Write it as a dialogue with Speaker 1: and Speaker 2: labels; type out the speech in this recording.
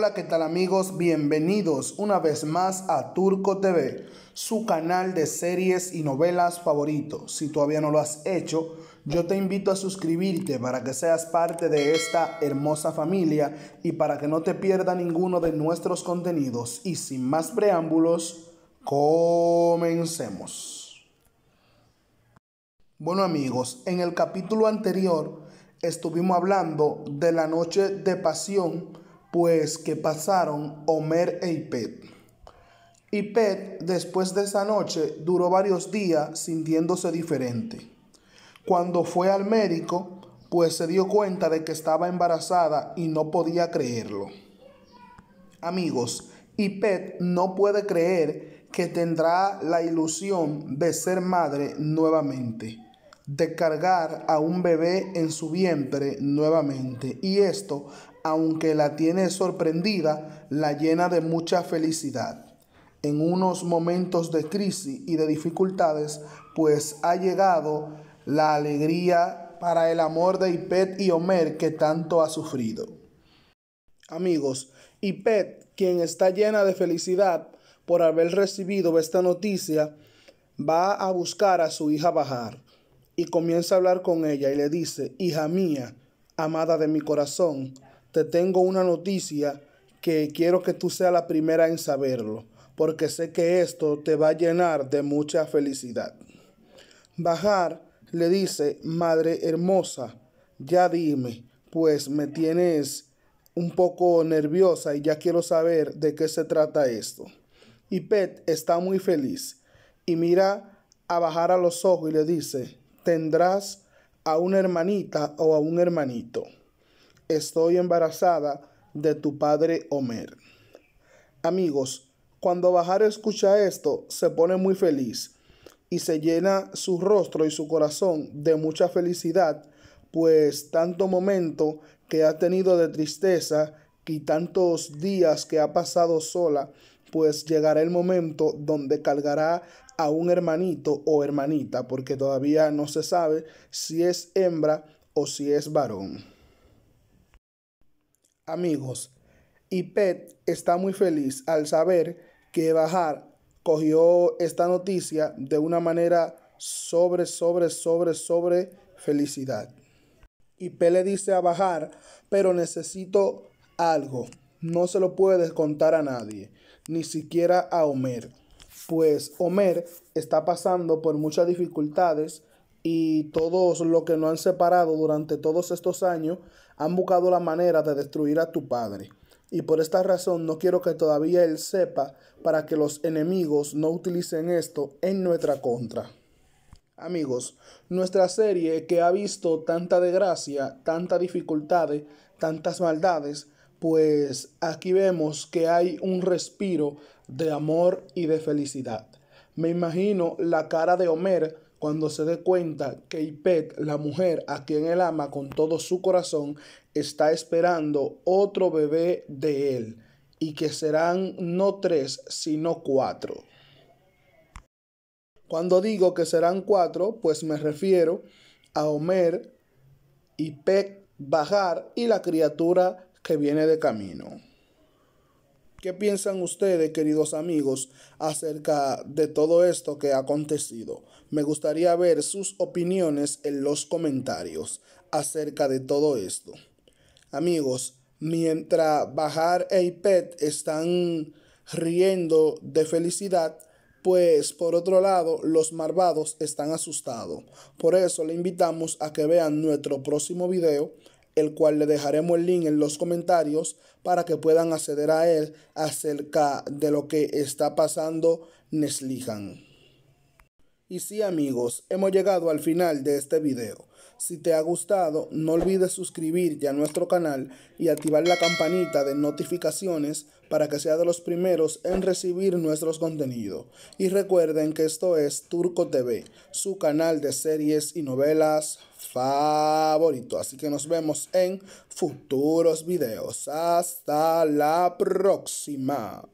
Speaker 1: Hola, ¿qué tal amigos? Bienvenidos una vez más a Turco TV, su canal de series y novelas favorito. Si todavía no lo has hecho, yo te invito a suscribirte para que seas parte de esta hermosa familia y para que no te pierda ninguno de nuestros contenidos. Y sin más preámbulos, comencemos. Bueno amigos, en el capítulo anterior estuvimos hablando de la noche de pasión pues que pasaron Homer e Ipet. Ipet, después de esa noche, duró varios días sintiéndose diferente. Cuando fue al médico, pues se dio cuenta de que estaba embarazada y no podía creerlo. Amigos, Ipet no puede creer que tendrá la ilusión de ser madre nuevamente de cargar a un bebé en su vientre nuevamente. Y esto, aunque la tiene sorprendida, la llena de mucha felicidad. En unos momentos de crisis y de dificultades, pues ha llegado la alegría para el amor de Ipet y Homer que tanto ha sufrido. Amigos, Ipet, quien está llena de felicidad por haber recibido esta noticia, va a buscar a su hija Bajar y comienza a hablar con ella y le dice, hija mía, amada de mi corazón, te tengo una noticia que quiero que tú seas la primera en saberlo, porque sé que esto te va a llenar de mucha felicidad. Bajar le dice, madre hermosa, ya dime, pues me tienes un poco nerviosa y ya quiero saber de qué se trata esto. Y Pet está muy feliz y mira a Bajar a los ojos y le dice, tendrás a una hermanita o a un hermanito. Estoy embarazada de tu padre Homer. Amigos, cuando Bajar escucha esto, se pone muy feliz y se llena su rostro y su corazón de mucha felicidad, pues tanto momento que ha tenido de tristeza y tantos días que ha pasado sola, pues llegará el momento donde cargará a un hermanito o hermanita, porque todavía no se sabe si es hembra o si es varón. Amigos, y Pet está muy feliz al saber que Bajar cogió esta noticia de una manera sobre, sobre, sobre, sobre felicidad. Y Pet le dice a Bajar, pero necesito algo. No se lo puedes contar a nadie, ni siquiera a Homer pues Homer está pasando por muchas dificultades y todos los que no han separado durante todos estos años han buscado la manera de destruir a tu padre. Y por esta razón no quiero que todavía él sepa para que los enemigos no utilicen esto en nuestra contra. Amigos, nuestra serie que ha visto tanta desgracia, tantas dificultades, tantas maldades, pues aquí vemos que hay un respiro de amor y de felicidad. Me imagino la cara de Homer cuando se dé cuenta que Ipec, la mujer a quien él ama con todo su corazón, está esperando otro bebé de él y que serán no tres, sino cuatro. Cuando digo que serán cuatro, pues me refiero a Homer, Ipek, Bajar y la criatura que viene de camino. ¿Qué piensan ustedes, queridos amigos, acerca de todo esto que ha acontecido? Me gustaría ver sus opiniones en los comentarios acerca de todo esto. Amigos, mientras Bajar e Pet están riendo de felicidad, pues por otro lado los marvados están asustados. Por eso le invitamos a que vean nuestro próximo video el cual le dejaremos el link en los comentarios para que puedan acceder a él acerca de lo que está pasando Neslihan. Y sí amigos, hemos llegado al final de este video. Si te ha gustado, no olvides suscribirte a nuestro canal y activar la campanita de notificaciones para que seas de los primeros en recibir nuestros contenidos. Y recuerden que esto es Turco TV, su canal de series y novelas favorito. Así que nos vemos en futuros videos. Hasta la próxima.